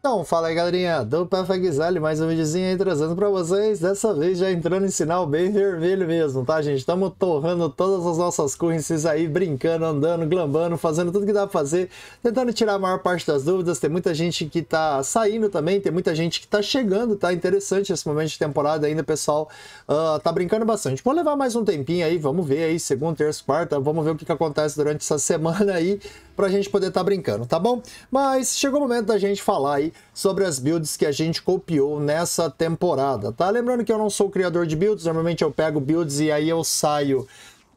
Então, fala aí galerinha, do Perfect mais um videozinho aí trazendo pra vocês, dessa vez já entrando em sinal bem vermelho mesmo, tá gente? Estamos torrando todas as nossas currencies aí, brincando, andando, glambando, fazendo tudo que dá pra fazer, tentando tirar a maior parte das dúvidas, tem muita gente que tá saindo também, tem muita gente que tá chegando, tá interessante esse momento de temporada ainda, pessoal, uh, tá brincando bastante. Vou levar mais um tempinho aí, vamos ver aí, segunda, terça, quarta, vamos ver o que, que acontece durante essa semana aí, pra gente poder estar tá brincando, tá bom? Mas chegou o momento da gente falar aí sobre as builds que a gente copiou nessa temporada, tá? Lembrando que eu não sou criador de builds, normalmente eu pego builds e aí eu saio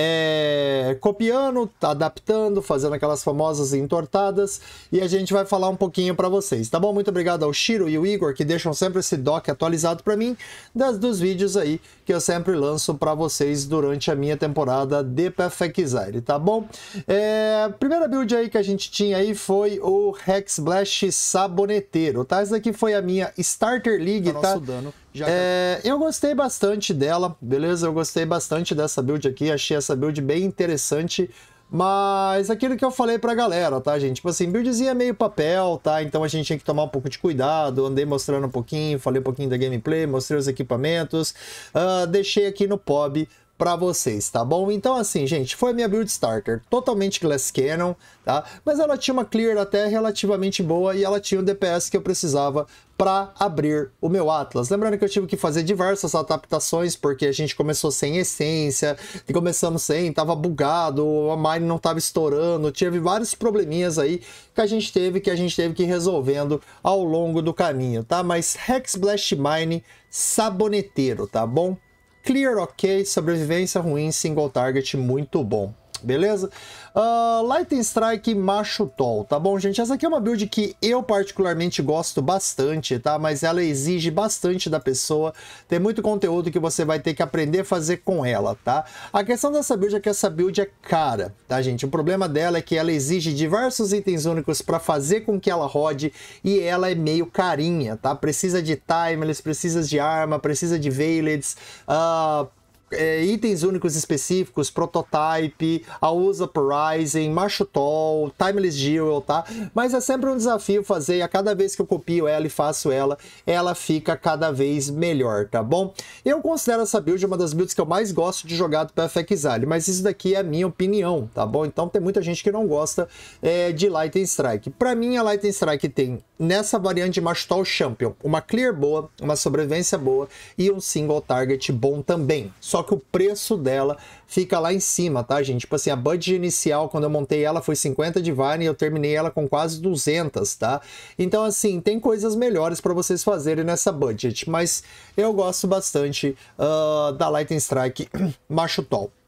é, copiando, adaptando, fazendo aquelas famosas entortadas e a gente vai falar um pouquinho para vocês, tá bom? Muito obrigado ao Shiro e o Igor que deixam sempre esse doc atualizado para mim das, dos vídeos aí que eu sempre lanço para vocês durante a minha temporada de Perfect Desire, tá bom? É, a primeira build aí que a gente tinha aí foi o Hexblash Saboneteiro, tá? Essa daqui foi a minha Starter League, tá? tá? Nosso dano. É, eu gostei bastante dela, beleza? Eu gostei bastante dessa build aqui, achei essa build bem interessante. Mas aquilo que eu falei pra galera, tá, gente? Tipo assim, buildzinha é meio papel, tá? Então a gente tinha que tomar um pouco de cuidado. Andei mostrando um pouquinho, falei um pouquinho da gameplay, mostrei os equipamentos. Uh, deixei aqui no POB para vocês, tá bom? Então assim, gente, foi minha build starter, totalmente Glass Cannon, tá? Mas ela tinha uma clear até relativamente boa e ela tinha o DPS que eu precisava para abrir o meu Atlas. Lembrando que eu tive que fazer diversas adaptações, porque a gente começou sem essência, e começamos sem, tava bugado, a mine não tava estourando, tive vários probleminhas aí que a gente teve, que a gente teve que ir resolvendo ao longo do caminho, tá? Mas Hex Blast Mine saboneteiro, tá bom? Clear ok, sobrevivência ruim, single target muito bom. Beleza? Uh, Lightning Strike Macho Tol, tá bom, gente? Essa aqui é uma build que eu particularmente gosto bastante, tá? Mas ela exige bastante da pessoa. Tem muito conteúdo que você vai ter que aprender a fazer com ela, tá? A questão dessa build é que essa build é cara, tá, gente? O problema dela é que ela exige diversos itens únicos para fazer com que ela rode e ela é meio carinha, tá? Precisa de timeless, precisa de arma, precisa de veileds, uh, é, itens únicos específicos, prototype, a USA rising, Machutol, Timeless Jewel, tá? Mas é sempre um desafio fazer e a cada vez que eu copio ela e faço ela, ela fica cada vez melhor, tá bom? Eu considero essa build uma das builds que eu mais gosto de jogar do PFX Exile, mas isso daqui é a minha opinião, tá bom? Então tem muita gente que não gosta é, de Light Strike. Pra mim, a Light Strike tem nessa variante de Machutol Champion uma clear boa, uma sobrevivência boa e um single target bom também. Só só que o preço dela fica lá em cima, tá, gente? Tipo assim, a budget inicial, quando eu montei ela, foi 50 de Vine e eu terminei ela com quase 200, tá? Então, assim, tem coisas melhores para vocês fazerem nessa budget, mas eu gosto bastante uh, da Lightning Strike Macho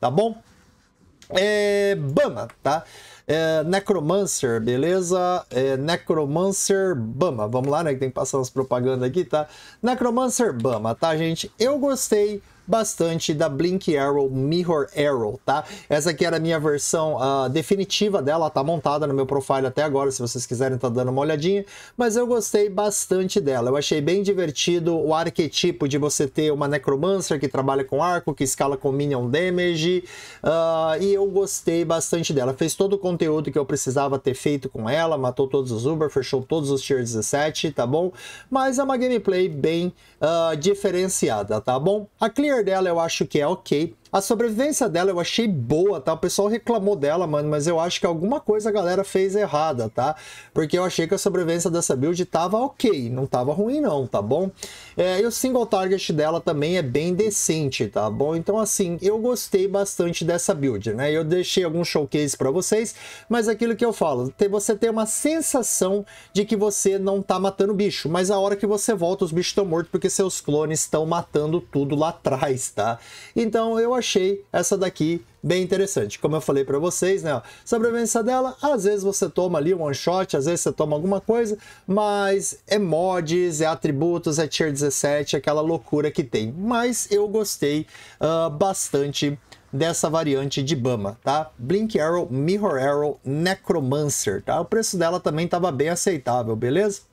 tá bom? É... Bama, tá? É, Necromancer, beleza? É, Necromancer Bama. Vamos lá, né? Que tem que passar umas propagandas aqui, tá? Necromancer Bama, tá, gente? Eu gostei bastante da Blink Arrow Mirror Arrow, tá? Essa aqui era a minha versão uh, definitiva dela, tá montada no meu profile até agora, se vocês quiserem tá dando uma olhadinha, mas eu gostei bastante dela. Eu achei bem divertido o arquetipo de você ter uma Necromancer que trabalha com arco, que escala com Minion Damage, uh, e eu gostei bastante dela. Fez todo o conteúdo que eu precisava ter feito com ela, matou todos os Uber, fechou todos os Tier 17, tá bom? Mas é uma gameplay bem uh, diferenciada, tá bom? A Clear dela eu acho que é ok. A sobrevivência dela eu achei boa, tá? O pessoal reclamou dela, mano, mas eu acho que alguma coisa a galera fez errada, tá? Porque eu achei que a sobrevivência dessa build tava ok, não tava ruim não, tá bom? É, e o single target dela também é bem decente, tá bom? Então assim, eu gostei bastante dessa build, né? Eu deixei alguns showcase para vocês, mas é aquilo que eu falo, você tem uma sensação de que você não tá matando bicho, mas a hora que você volta os bichos estão mortos porque seus clones estão matando tudo lá atrás, tá? Então eu achei essa daqui bem interessante. Como eu falei para vocês, né? Ó, sobrevivência dela, às vezes você toma ali um one shot, às vezes você toma alguma coisa, mas é mods, é atributos, é tier 17, aquela loucura que tem. Mas eu gostei uh, bastante dessa variante de Bama, tá? Blink Arrow, Mirror Arrow, Necromancer, tá? O preço dela também estava bem aceitável, beleza?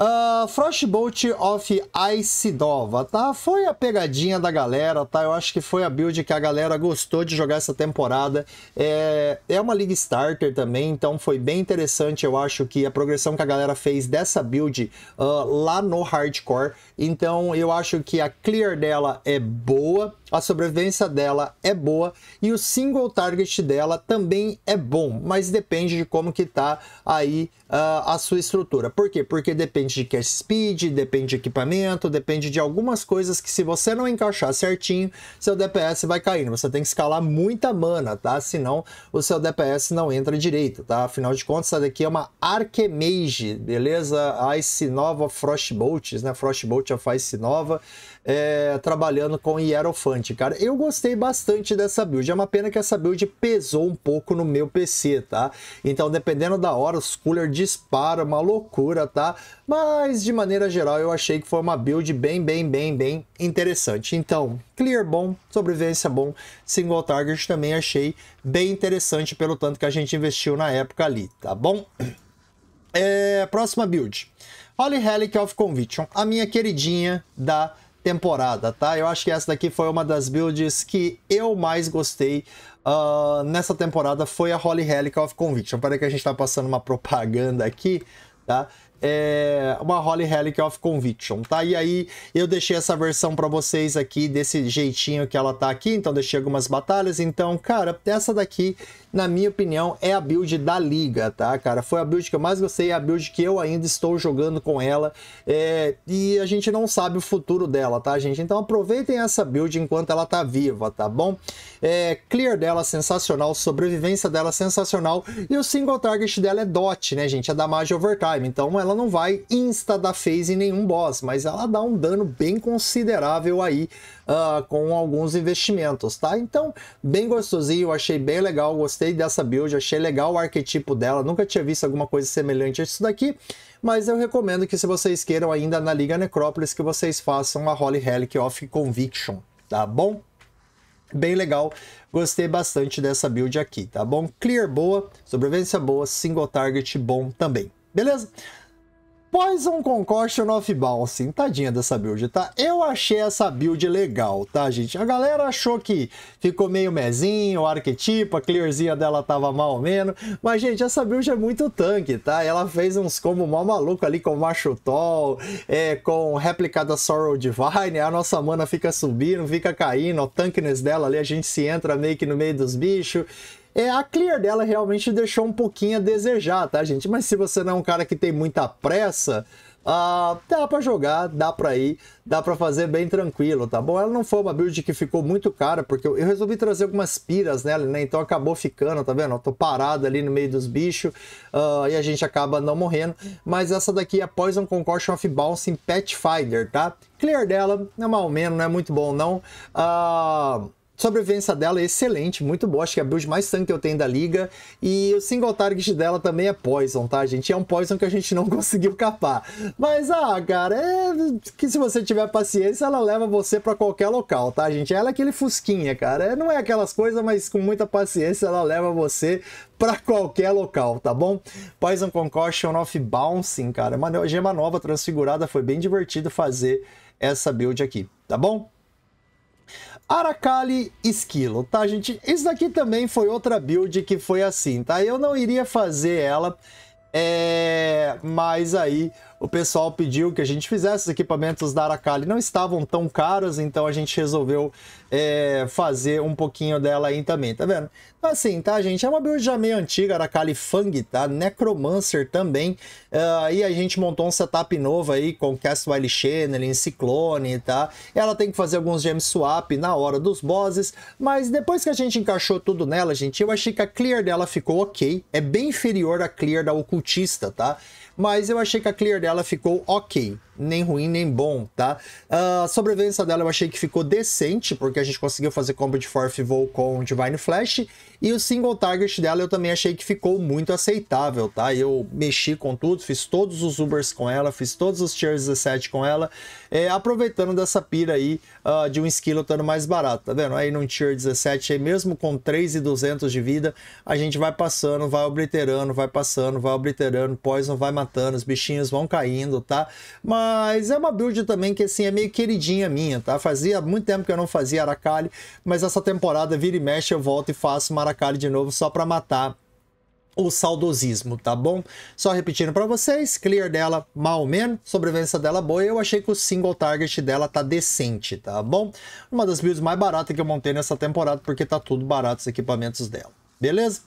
Uh, Frostbolt of Icedova, tá? Foi a pegadinha da galera, tá? Eu acho que foi a build que a galera gostou de jogar essa temporada. É, é uma League Starter também, então foi bem interessante, eu acho, que a progressão que a galera fez dessa build uh, lá no Hardcore. Então eu acho que a clear dela é boa, a sobrevivência dela é boa e o single target dela também é bom, mas depende de como que tá aí uh, a sua estrutura. Por quê? Porque depende depende de cash speed, depende de equipamento, depende de algumas coisas que se você não encaixar certinho, seu DPS vai caindo. Você tem que escalar muita mana, tá? Senão o seu DPS não entra direito, tá? Afinal de contas, essa daqui é uma Archimage, beleza? A Ice Nova Frostbolt, né? Frostbolt of é Ice Nova, é, trabalhando com Hierophant, cara. Eu gostei bastante dessa build. É uma pena que essa build pesou um pouco no meu PC, tá? Então, dependendo da hora, os cooler dispara, uma loucura, tá? Mas de maneira geral eu achei que foi uma build bem, bem, bem, bem interessante. Então, clear bom, sobrevivência bom, single target também achei bem interessante pelo tanto que a gente investiu na época ali, tá bom? É, próxima build. Holy Relic of Conviction, a minha queridinha da temporada, tá? Eu acho que essa daqui foi uma das builds que eu mais gostei uh, nessa temporada, foi a Holy Relic of Conviction. Peraí que a gente tá passando uma propaganda aqui, tá? é, uma Holy Relic of Conviction, tá? E aí eu deixei essa versão para vocês aqui desse jeitinho que ela tá aqui, então deixei algumas batalhas. Então, cara, essa daqui, na minha opinião, é a build da liga, tá, cara? Foi a build que eu mais gostei, é a build que eu ainda estou jogando com ela. É, e a gente não sabe o futuro dela, tá, gente? Então aproveitem essa build enquanto ela tá viva, tá bom? É, clear dela sensacional, sobrevivência dela sensacional e o single target dela é DOT, né, gente? É da Damage Overtime, então ela ela não vai insta da phase em nenhum boss, mas ela dá um dano bem considerável aí uh, com alguns investimentos, tá? Então, bem gostosinho, achei bem legal, gostei dessa build, achei legal o arquetipo dela, nunca tinha visto alguma coisa semelhante a isso daqui, mas eu recomendo que se vocês queiram ainda na Liga Necrópolis que vocês façam a Holy Relic of Conviction, tá bom? Bem legal, gostei bastante dessa build aqui, tá bom? Clear boa, sobrevivência boa, single target bom também, beleza? Poison Concoction of Bouncing. Tadinha dessa build, tá? Eu achei essa build legal, tá, gente? A galera achou que ficou meio mezinho, o arquetipo, a clearzinha dela tava mal ou menos. Mas, gente, essa build é muito tanque, tá? Ela fez uns como mal maluco ali com Machutol, é, com réplica da Sorrow Divine. A nossa mana fica subindo, fica caindo. O tankiness dela ali, a gente se entra meio que no meio dos bichos. É, a clear dela realmente deixou um pouquinho a desejar, tá, gente? Mas se você não é um cara que tem muita pressa, Uh, dá para jogar, dá para ir, dá para fazer bem tranquilo, tá bom? Ela não foi uma build que ficou muito cara, porque eu, eu resolvi trazer algumas piras nela, né? Então acabou ficando, tá vendo? Eu tô parado ali no meio dos bichos uh, e a gente acaba não morrendo. Mas essa daqui é Poison Concoction of Bouncing Pathfinder, tá? Clear dela, é mal menos, não é muito bom não. Ah... Uh sobrevivência dela é excelente, muito boa. Acho que é a build mais tanque que eu tenho da liga. E o single target dela também é Poison, tá, gente? é um Poison que a gente não conseguiu capar. Mas, ah, cara, é que se você tiver paciência, ela leva você para qualquer local, tá, gente? Ela é aquele fusquinha, cara. É, não é aquelas coisas, mas com muita paciência ela leva você para qualquer local, tá bom? Poison Concussion of Bouncing, cara. Gema nova transfigurada, foi bem divertido fazer essa build aqui, tá bom? Aracali Esquilo, tá, gente? Isso daqui também foi outra build que foi assim, tá? Eu não iria fazer ela, é... mas aí o pessoal pediu que a gente fizesse os equipamentos da Aracali. Não estavam tão caros, então a gente resolveu é, fazer um pouquinho dela aí também, tá vendo? Então, assim, tá, gente? É uma build já meio antiga, Aracali Fang, tá? Necromancer também. Uh, e a gente montou um setup novo aí com Cast Wile Channeling, Ciclone, tá? Ela tem que fazer alguns gem swap na hora dos bosses, mas depois que a gente encaixou tudo nela, gente, eu achei que a clear dela ficou ok. É bem inferior à clear da Ocultista, tá? mas eu achei que a clear dela ficou ok nem ruim, nem bom, tá? A ah, sobrevivência dela eu achei que ficou decente, porque a gente conseguiu fazer combo de Forth Voo com Divine Flash, e o single target dela eu também achei que ficou muito aceitável, tá? Eu mexi com tudo, fiz todos os Ubers com ela, fiz todos os tier 17 com ela, é, aproveitando dessa pira aí uh, de um skill lutando mais barato, tá vendo? Aí num Tier 17, aí mesmo com 3,200 de vida, a gente vai passando, vai obliterando, vai passando, vai obliterando, Poison vai matando, os bichinhos vão caindo, tá? Mas mas é uma build também que assim é meio queridinha minha, tá? Fazia muito tempo que eu não fazia Aracali, mas essa temporada vira e mexe eu volto e faço uma Aracali de novo só para matar o saudosismo, tá bom? Só repetindo para vocês, clear dela mal menos, sobrevivência dela boa, eu achei que o single target dela tá decente, tá bom? Uma das builds mais baratas que eu montei nessa temporada, porque tá tudo barato os equipamentos dela, beleza?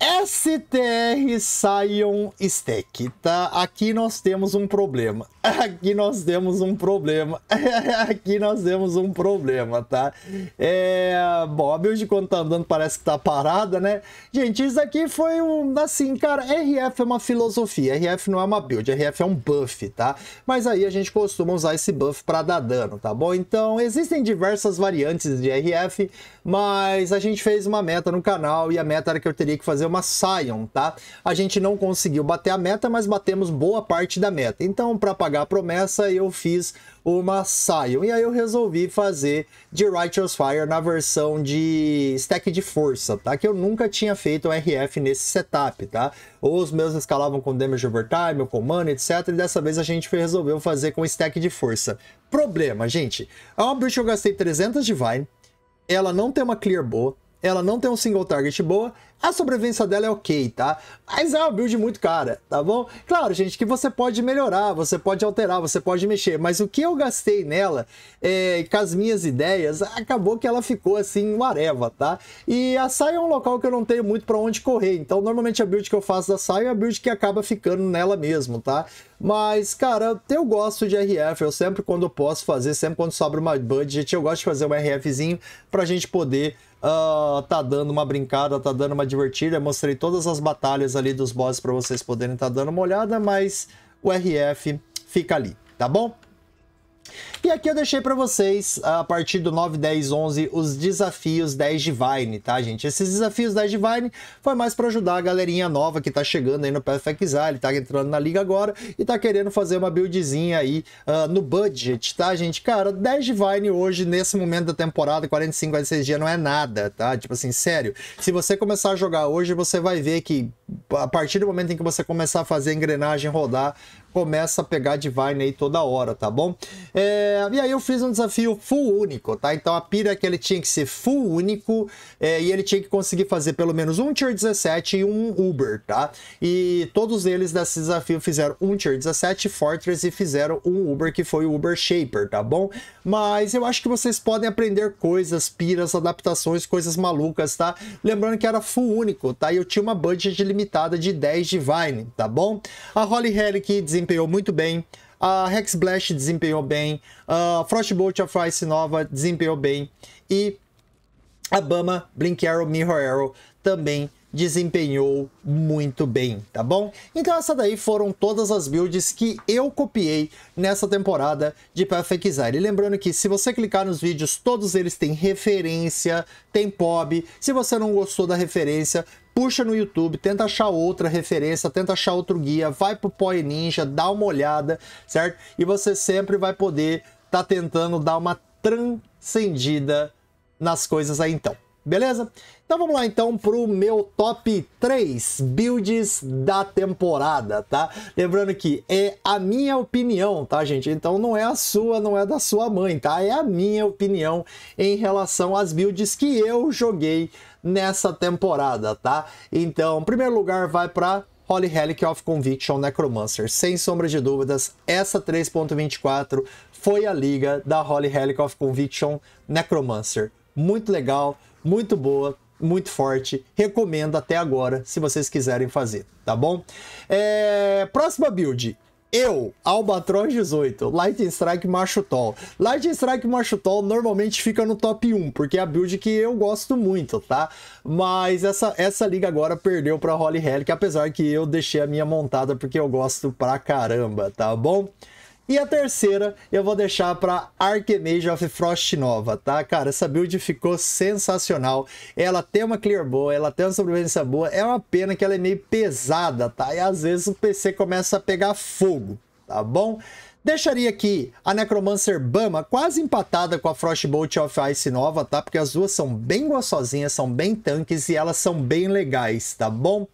STR Scion Stack, tá? Aqui nós temos um problema. Aqui nós temos um problema. Aqui nós temos um problema, tá? É... Bom, a build quando tá andando parece que tá parada, né? Gente, isso aqui foi um... Assim, cara, RF é uma filosofia. RF não é uma build, RF é um buff, tá? Mas aí a gente costuma usar esse buff pra dar dano, tá bom? Então, existem diversas variantes de RF, mas a gente fez uma meta no canal e a meta era que eu teria que fazer uma uma Scion, tá? A gente não conseguiu bater a meta, mas batemos boa parte da meta. Então, para pagar a promessa, eu fiz uma Scion. E aí eu resolvi fazer de Righteous Fire na versão de stack de força, tá? Que eu nunca tinha feito RF nesse setup, tá? Ou os meus escalavam com Damage Overtime, ou com Mana, etc. E dessa vez a gente resolveu fazer com stack de força. Problema, gente. A Ambush eu gastei 300 Divine. Ela não tem uma clear boa ela não tem um single target boa, a sobrevivência dela é ok, tá? Mas é uma build muito cara, tá bom? Claro, gente, que você pode melhorar, você pode alterar, você pode mexer, mas o que eu gastei nela, é, com as minhas ideias, acabou que ela ficou assim, areva, tá? E a Sai é um local que eu não tenho muito para onde correr, então normalmente a build que eu faço da Sai é a build que acaba ficando nela mesmo, tá? Mas, cara, eu gosto de RF, eu sempre quando posso fazer, sempre quando sobra uma budget, eu gosto de fazer um RFzinho pra gente poder Uh, tá dando uma brincada, tá dando uma divertida. mostrei todas as batalhas ali dos bosses para vocês poderem estar tá dando uma olhada, mas o RF fica ali, tá bom? E aqui eu deixei para vocês, a partir do 9, 10, 11, os desafios 10 Divine, tá, gente? Esses desafios 10 Divine foi mais para ajudar a galerinha nova que tá chegando aí no Perfect Exile, tá entrando na liga agora e tá querendo fazer uma buildzinha aí uh, no budget, tá, gente? Cara, 10 Divine hoje, nesse momento da temporada, 45, 46 dias, não é nada, tá? Tipo assim, sério, se você começar a jogar hoje, você vai ver que a partir do momento em que você começar a fazer a engrenagem rodar, começa a pegar Divine aí toda hora, tá bom? É, e aí eu fiz um desafio full único, tá? Então a pira é que ele tinha que ser full único é, e ele tinha que conseguir fazer pelo menos um Tier 17 e um Uber, tá? E todos eles desse desafio fizeram um Tier 17 Fortress e fizeram um Uber, que foi o Uber Shaper, tá bom? Mas eu acho que vocês podem aprender coisas, piras, adaptações, coisas malucas, tá? Lembrando que era full único, tá? E eu tinha uma budget limitada de 10 Divine, tá bom? A Holly Helic desenvolveu desempenhou muito bem, a Hexblast desempenhou bem, a Frostbolt, a Frice Nova desempenhou bem e a Bama, Blink Arrow, Mirror Arrow também desempenhou muito bem, tá bom? Então essa daí foram todas as builds que eu copiei nessa temporada de Perfect Exile. lembrando que se você clicar nos vídeos, todos eles têm referência, tem POB. Se você não gostou da referência, puxa no YouTube, tenta achar outra referência, tenta achar outro guia, vai pro Poi Ninja, dá uma olhada, certo? E você sempre vai poder estar tá tentando dar uma transcendida nas coisas aí então. Beleza? Então vamos lá então pro meu top 3 builds da temporada, tá? Lembrando que é a minha opinião, tá, gente? Então não é a sua, não é da sua mãe, tá? É a minha opinião em relação às builds que eu joguei nessa temporada, tá? Então, em primeiro lugar vai para Holy Relic of Conviction Necromancer. Sem sombra de dúvidas, essa 3.24 foi a liga da Holy Relic of Conviction Necromancer. Muito legal, muito boa, muito forte. Recomendo até agora, se vocês quiserem fazer, tá bom? É... Próxima build. Eu, Albatroz 18, Lightning Strike Machutol. Lightning Strike Machutol normalmente fica no top 1, porque é a build que eu gosto muito, tá? Mas essa, essa liga agora perdeu pra Holly Helic, apesar que eu deixei a minha montada porque eu gosto pra caramba, tá bom? E a terceira eu vou deixar para Archimage of Frost Nova, tá? Cara, essa build ficou sensacional. Ela tem uma clear boa, ela tem uma sobrevivência boa. É uma pena que ela é meio pesada, tá? E às vezes o PC começa a pegar fogo, tá bom? Deixaria aqui a Necromancer Bama quase empatada com a Frostbolt of Ice Nova, tá? Porque as duas são bem gostosinhas, são bem tanques e elas são bem legais, tá bom?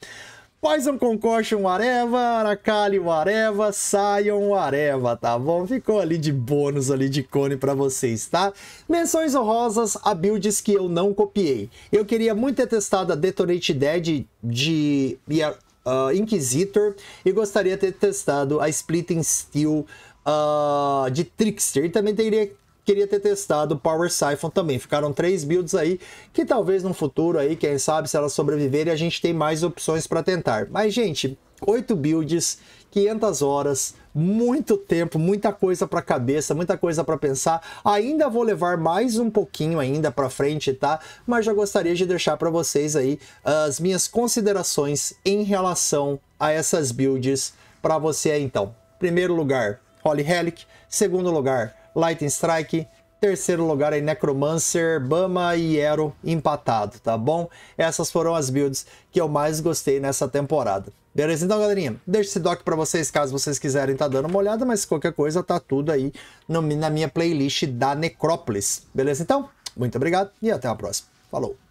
Poison Concoction, whatever, Arakali, whatever, Sion, whatever, tá bom? Ficou ali de bônus ali de cone pra vocês, tá? Menções honrosas a builds que eu não copiei. Eu queria muito ter testado a Detonate Dead de uh, Inquisitor e gostaria de ter testado a Splitting Steel uh, de Trickster. E também teria, queria ter testado o Power Siphon também. Ficaram três builds aí que talvez no futuro aí, quem sabe se elas sobreviverem, a gente tem mais opções para tentar. Mas gente, oito builds, 500 horas, muito tempo, muita coisa para cabeça, muita coisa para pensar. Ainda vou levar mais um pouquinho ainda para frente, tá? Mas já gostaria de deixar para vocês aí as minhas considerações em relação a essas builds para você aí, então. Primeiro lugar, Holy Helic. segundo lugar, Lightning Strike. Terceiro lugar aí, Necromancer, Bama e Ero empatado, tá bom? Essas foram as builds que eu mais gostei nessa temporada. Beleza? Então, galerinha, deixa esse doc para vocês caso vocês quiserem tá dando uma olhada, mas qualquer coisa tá tudo aí no, na minha playlist da Necrópolis. Beleza? Então, muito obrigado e até a próxima. Falou!